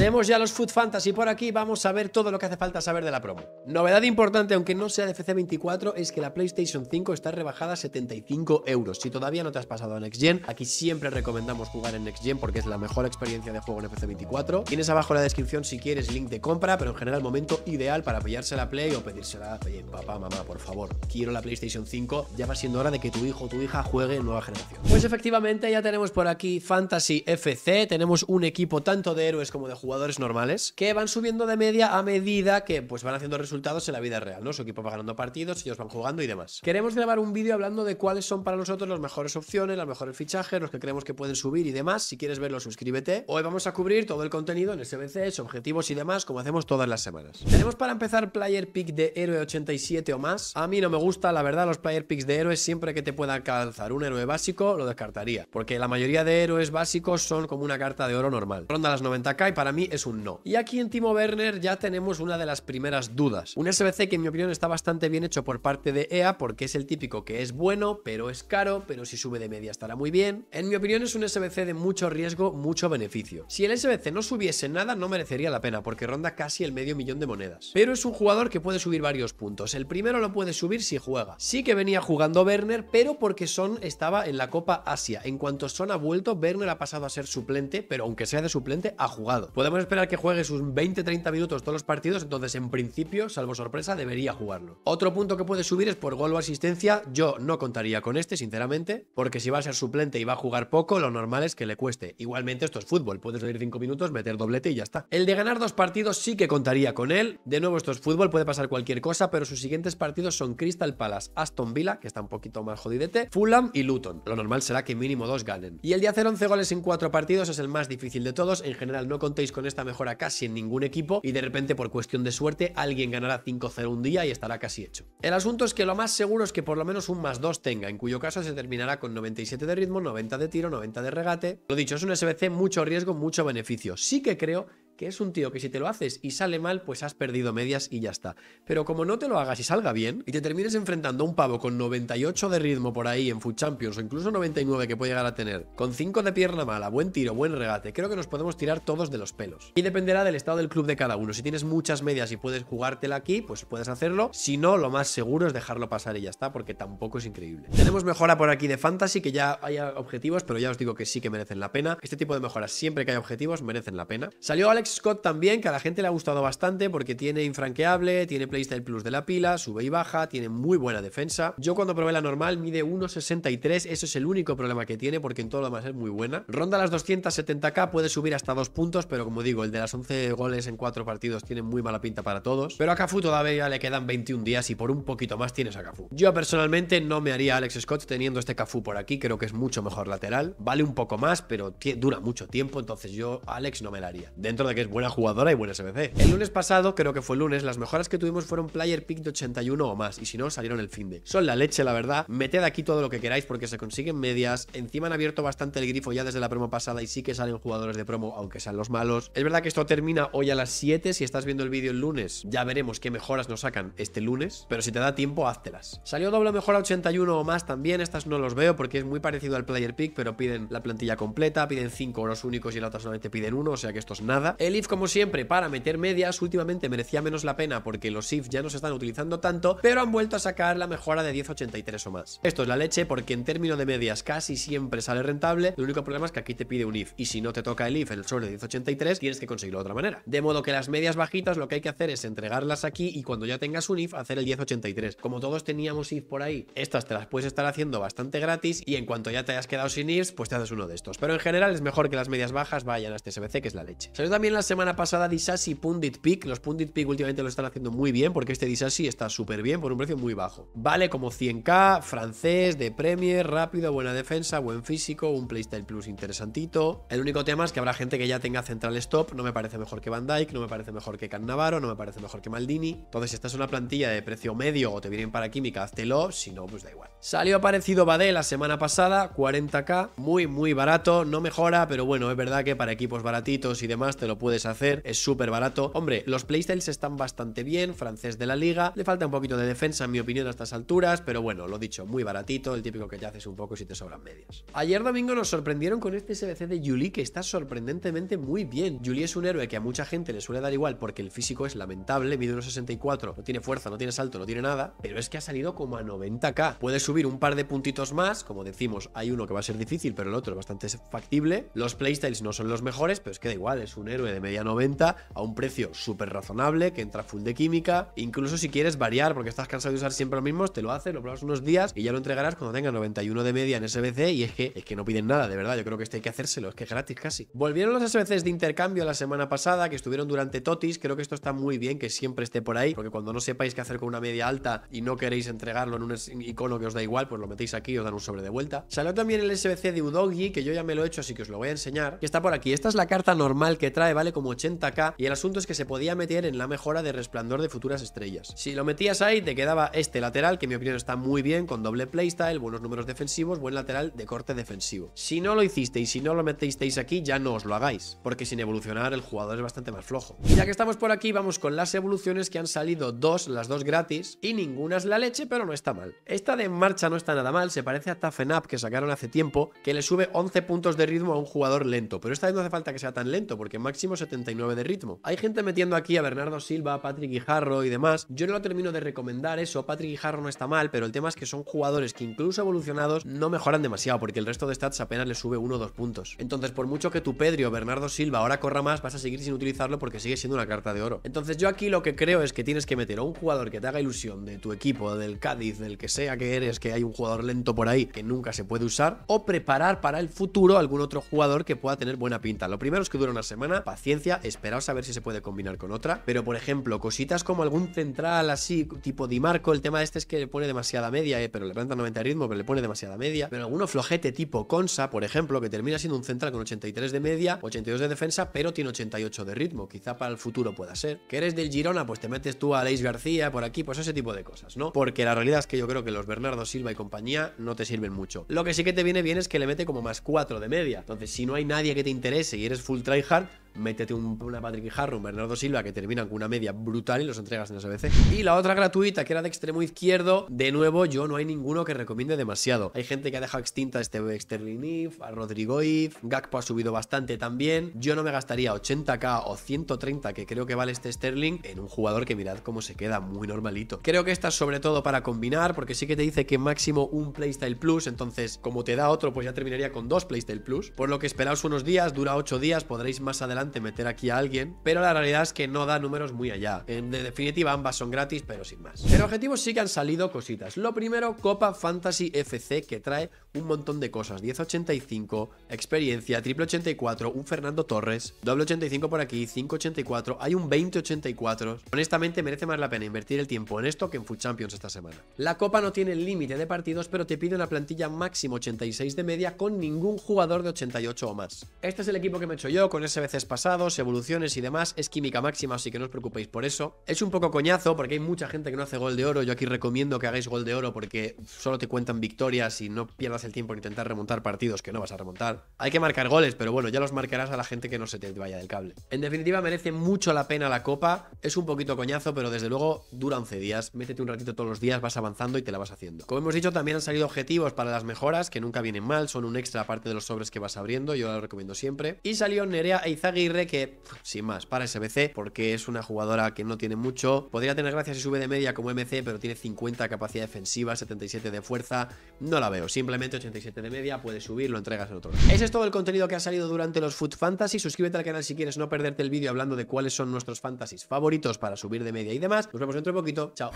Tenemos ya los Food Fantasy por aquí, vamos a ver todo lo que hace falta saber de la promo. Novedad importante, aunque no sea de FC24, es que la PlayStation 5 está rebajada a 75 euros. Si todavía no te has pasado a Next Gen, aquí siempre recomendamos jugar en Next Gen porque es la mejor experiencia de juego en FC24. Tienes abajo en la descripción si quieres link de compra, pero en general momento ideal para pillarse la Play o pedírsela, oye, papá, mamá, por favor, quiero la PlayStation 5, ya va siendo hora de que tu hijo o tu hija juegue en nueva generación. Pues efectivamente ya tenemos por aquí Fantasy FC, tenemos un equipo tanto de héroes como de jugadores jugadores normales que van subiendo de media a medida que pues van haciendo resultados en la vida real, ¿no? Su equipo va ganando partidos, ellos van jugando y demás. Queremos grabar un vídeo hablando de cuáles son para nosotros las mejores opciones, los mejores fichajes, los que creemos que pueden subir y demás. Si quieres verlo, suscríbete. Hoy vamos a cubrir todo el contenido en SBC, objetivos y demás, como hacemos todas las semanas. Tenemos para empezar player pick de héroe 87 o más. A mí no me gusta, la verdad, los player picks de héroes siempre que te pueda alcanzar un héroe básico, lo descartaría. Porque la mayoría de héroes básicos son como una carta de oro normal. Ronda las 90k y para mí es un no. Y aquí en Timo Werner ya tenemos una de las primeras dudas. Un SBC que en mi opinión está bastante bien hecho por parte de EA porque es el típico que es bueno, pero es caro, pero si sube de media estará muy bien. En mi opinión es un SBC de mucho riesgo, mucho beneficio. Si el SBC no subiese nada no merecería la pena porque ronda casi el medio millón de monedas. Pero es un jugador que puede subir varios puntos. El primero lo puede subir si juega. Sí que venía jugando Werner, pero porque Son estaba en la Copa Asia. En cuanto Son ha vuelto, Werner ha pasado a ser suplente, pero aunque sea de suplente, ha jugado esperar que juegue sus 20-30 minutos todos los partidos, entonces en principio, salvo sorpresa, debería jugarlo. Otro punto que puede subir es por gol o asistencia. Yo no contaría con este, sinceramente, porque si va a ser suplente y va a jugar poco, lo normal es que le cueste. Igualmente, esto es fútbol, puedes salir 5 minutos, meter doblete y ya está. El de ganar dos partidos sí que contaría con él. De nuevo, esto es fútbol, puede pasar cualquier cosa, pero sus siguientes partidos son Crystal Palace, Aston Villa, que está un poquito más jodidete, Fulham y Luton. Lo normal será que mínimo dos ganen. Y el de hacer 11 goles en 4 partidos es el más difícil de todos. En general, no contéis con esta mejora casi en ningún equipo y de repente por cuestión de suerte alguien ganará 5-0 un día y estará casi hecho. El asunto es que lo más seguro es que por lo menos un más 2 tenga, en cuyo caso se terminará con 97 de ritmo, 90 de tiro, 90 de regate. Lo dicho, es un SBC mucho riesgo, mucho beneficio. Sí que creo que es un tío que si te lo haces y sale mal, pues has perdido medias y ya está. Pero como no te lo hagas y salga bien, y te termines enfrentando a un pavo con 98 de ritmo por ahí en Food Champions, o incluso 99 que puede llegar a tener, con 5 de pierna mala, buen tiro, buen regate, creo que nos podemos tirar todos de los pelos. Y dependerá del estado del club de cada uno. Si tienes muchas medias y puedes jugártela aquí, pues puedes hacerlo. Si no, lo más seguro es dejarlo pasar y ya está, porque tampoco es increíble. Tenemos mejora por aquí de Fantasy, que ya hay objetivos, pero ya os digo que sí que merecen la pena. Este tipo de mejoras, siempre que hay objetivos, merecen la pena. Salió Alex Scott también, que a la gente le ha gustado bastante porque tiene infranqueable, tiene Playstyle Plus de la pila, sube y baja, tiene muy buena defensa. Yo cuando probé la normal mide 1.63, eso es el único problema que tiene porque en todo lo demás es muy buena. Ronda las 270k, puede subir hasta 2 puntos, pero como digo, el de las 11 goles en 4 partidos tiene muy mala pinta para todos. Pero a Cafu todavía le quedan 21 días y por un poquito más tienes a Cafu. Yo personalmente no me haría Alex Scott teniendo este Cafu por aquí, creo que es mucho mejor lateral. Vale un poco más, pero dura mucho tiempo, entonces yo a Alex no me la haría. Dentro de que es buena jugadora y buena SBC. El lunes pasado, creo que fue lunes, las mejoras que tuvimos fueron player pick de 81 o más, y si no, salieron el fin de. Son la leche, la verdad. Meted aquí todo lo que queráis porque se consiguen medias. Encima han abierto bastante el grifo ya desde la promo pasada y sí que salen jugadores de promo, aunque sean los malos. Es verdad que esto termina hoy a las 7. Si estás viendo el vídeo el lunes, ya veremos qué mejoras nos sacan este lunes, pero si te da tiempo, háztelas. Salió doble mejora 81 o más también, estas no los veo porque es muy parecido al player pick, pero piden la plantilla completa, piden 5 los únicos y la otra solamente piden uno, o sea que esto es nada. El if, como siempre, para meter medias, últimamente merecía menos la pena porque los if ya no se están utilizando tanto, pero han vuelto a sacar la mejora de 10.83 o más. Esto es la leche porque en términos de medias casi siempre sale rentable, el único problema es que aquí te pide un if, y si no te toca el if en el sobre de 10.83, tienes que conseguirlo de otra manera. De modo que las medias bajitas lo que hay que hacer es entregarlas aquí y cuando ya tengas un if, hacer el 10.83. Como todos teníamos if por ahí, estas te las puedes estar haciendo bastante gratis y en cuanto ya te hayas quedado sin ifs, pues te haces uno de estos. Pero en general es mejor que las medias bajas vayan a este SBC, que es la leche. también la semana pasada Disasi Pundit Peak. Los Pundit Peak últimamente lo están haciendo muy bien porque este Disasi está súper bien por un precio muy bajo. Vale como 100k, francés, de Premier, rápido, buena defensa, buen físico, un playstyle plus interesantito. El único tema es que habrá gente que ya tenga central stop. No me parece mejor que Van Dyke, no me parece mejor que Cannavaro, no me parece mejor que Maldini. Entonces, si estás en una plantilla de precio medio o te vienen para química, háztelo. Si no, pues da igual. Salió aparecido Badé la semana pasada, 40k, muy, muy barato. No mejora, pero bueno, es verdad que para equipos baratitos y demás te lo puedes hacer, es súper barato. Hombre, los playstyles están bastante bien, francés de la liga, le falta un poquito de defensa en mi opinión a estas alturas, pero bueno, lo dicho, muy baratito, el típico que te haces un poco si te sobran medias. Ayer domingo nos sorprendieron con este SBC de Yuli que está sorprendentemente muy bien. Yuli es un héroe que a mucha gente le suele dar igual porque el físico es lamentable, mide unos 64, no tiene fuerza, no tiene salto, no tiene nada, pero es que ha salido como a 90k. Puede subir un par de puntitos más, como decimos, hay uno que va a ser difícil, pero el otro es bastante factible. Los playstyles no son los mejores, pero es que da igual, es un héroe de media 90, a un precio súper razonable, que entra full de química. Incluso si quieres variar, porque estás cansado de usar siempre lo mismo, te lo haces, lo pruebas unos días y ya lo entregarás cuando tenga 91 de media en SBC. Y es que, es que no piden nada, de verdad. Yo creo que este hay que hacérselo, es que es gratis casi. Volvieron los SBCs de intercambio la semana pasada, que estuvieron durante Totis. Creo que esto está muy bien que siempre esté por ahí, porque cuando no sepáis qué hacer con una media alta y no queréis entregarlo en un icono que os da igual, pues lo metéis aquí y os dan un sobre de vuelta. Salió también el SBC de Udogi, que yo ya me lo he hecho, así que os lo voy a enseñar, que está por aquí. Esta es la carta normal que trae vale como 80k y el asunto es que se podía meter en la mejora de resplandor de futuras estrellas. Si lo metías ahí te quedaba este lateral que en mi opinión está muy bien con doble playstyle, buenos números defensivos, buen lateral de corte defensivo. Si no lo hicisteis, si no lo metisteis aquí ya no os lo hagáis, porque sin evolucionar el jugador es bastante más flojo. ya que estamos por aquí vamos con las evoluciones que han salido dos, las dos gratis y ninguna es la leche pero no está mal. Esta de marcha no está nada mal, se parece a Up que sacaron hace tiempo que le sube 11 puntos de ritmo a un jugador lento, pero esta vez no hace falta que sea tan lento porque máximo 79 de ritmo. Hay gente metiendo aquí a Bernardo Silva, Patrick Guijarro y demás. Yo no lo termino de recomendar eso. Patrick Guijarro no está mal, pero el tema es que son jugadores que incluso evolucionados no mejoran demasiado porque el resto de stats apenas le sube uno o dos puntos. Entonces, por mucho que tu Pedro, o Bernardo Silva ahora corra más, vas a seguir sin utilizarlo porque sigue siendo una carta de oro. Entonces, yo aquí lo que creo es que tienes que meter a un jugador que te haga ilusión de tu equipo, del Cádiz, del que sea que eres, que hay un jugador lento por ahí que nunca se puede usar, o preparar para el futuro algún otro jugador que pueda tener buena pinta. Lo primero es que dura una semana, pasa ciencia. esperaos a ver si se puede combinar con otra. Pero por ejemplo, cositas como algún central así, tipo Di Marco, el tema de este es que le pone demasiada media, eh, pero le planta 90 de ritmo, pero le pone demasiada media. Pero alguno flojete tipo Consa, por ejemplo, que termina siendo un central con 83 de media, 82 de defensa, pero tiene 88 de ritmo. Quizá para el futuro pueda ser. Que eres del Girona, pues te metes tú a Leis García por aquí, pues ese tipo de cosas, ¿no? Porque la realidad es que yo creo que los Bernardo Silva y compañía no te sirven mucho. Lo que sí que te viene bien es que le mete como más 4 de media. Entonces, si no hay nadie que te interese y eres full tryhard, métete una Patrick Harry, un Bernardo Silva, que terminan con una media brutal y los entregas en SBC. Y la otra gratuita, que era de extremo izquierdo, de nuevo, yo no hay ninguno que recomiende demasiado. Hay gente que ha dejado extinta este Sterling If, a Rodrigo If, Gakpo ha subido bastante también. Yo no me gastaría 80k o 130, que creo que vale este Sterling, en un jugador que mirad cómo se queda, muy normalito. Creo que esta es sobre todo para combinar, porque sí que te dice que máximo un Playstyle Plus, entonces como te da otro, pues ya terminaría con dos Playstyle Plus. Por lo que esperaos unos días, dura 8 días, podréis más adelante meter aquí a alguien, pero la realidad es que no da números muy allá. En definitiva, ambas son gratis, pero sin más. En objetivos sí que han salido cositas. Lo primero, Copa Fantasy FC, que trae un montón de cosas. 1085, experiencia, triple 84, un Fernando Torres, doble 85 por aquí, 584, hay un 2084. Honestamente merece más la pena invertir el tiempo en esto que en Food Champions esta semana. La copa no tiene límite de partidos, pero te pide una plantilla máximo 86 de media con ningún jugador de 88 o más. Este es el equipo que me he hecho yo, con SBCs pasados, evoluciones y demás. Es química máxima, así que no os preocupéis por eso. Es un poco coñazo porque hay mucha gente que no hace gol de oro. Yo aquí recomiendo que hagáis gol de oro porque solo te cuentan victorias y no pierdas el tiempo en intentar remontar partidos que no vas a remontar. Hay que marcar goles, pero bueno, ya los marcarás a la gente que no se te vaya del cable. En definitiva, merece mucho la pena la copa. Es un poquito coñazo, pero desde luego dura 11 días. Métete un ratito todos los días, vas avanzando y te la vas haciendo. Como hemos dicho, también han salido objetivos para las mejoras, que nunca vienen mal, son un extra aparte de los sobres que vas abriendo, yo lo recomiendo siempre. Y salió Nerea Eizaguirre, que sin más, para SBC, porque es una jugadora que no tiene mucho. Podría tener gracia si sube de media como MC, pero tiene 50 capacidad defensiva, 77 de fuerza. No la veo, simplemente 87 de media, puedes subir, lo entregas en otro lado. Ese es todo el contenido que ha salido durante los Food Fantasy. Suscríbete al canal si quieres no perderte el vídeo hablando de cuáles son nuestros fantasies favoritos para subir de media y demás. Nos vemos dentro de poquito. Chao.